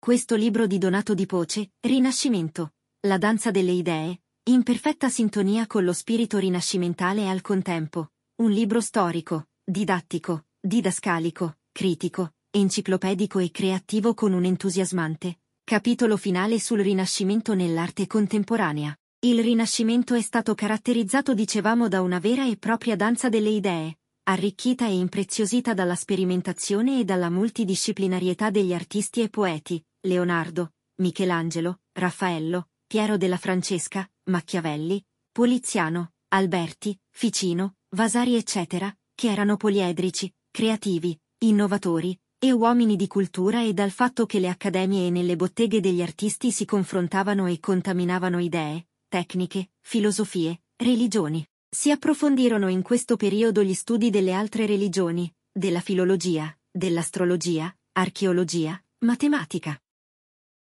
Questo libro di Donato Di Poce, Rinascimento, la danza delle idee, in perfetta sintonia con lo spirito rinascimentale e al contempo, un libro storico, didattico, didascalico, critico, enciclopedico e creativo con un entusiasmante capitolo finale sul Rinascimento nell'arte contemporanea. Il Rinascimento è stato caratterizzato, dicevamo, da una vera e propria danza delle idee, arricchita e impreziosita dalla sperimentazione e dalla multidisciplinarietà degli artisti e poeti, Leonardo, Michelangelo, Raffaello, Piero della Francesca, Machiavelli, Poliziano, Alberti, Ficino, Vasari eccetera, che erano poliedrici, creativi, innovatori, e uomini di cultura e dal fatto che le accademie e nelle botteghe degli artisti si confrontavano e contaminavano idee, tecniche, filosofie, religioni. Si approfondirono in questo periodo gli studi delle altre religioni, della filologia, dell'astrologia, archeologia, matematica.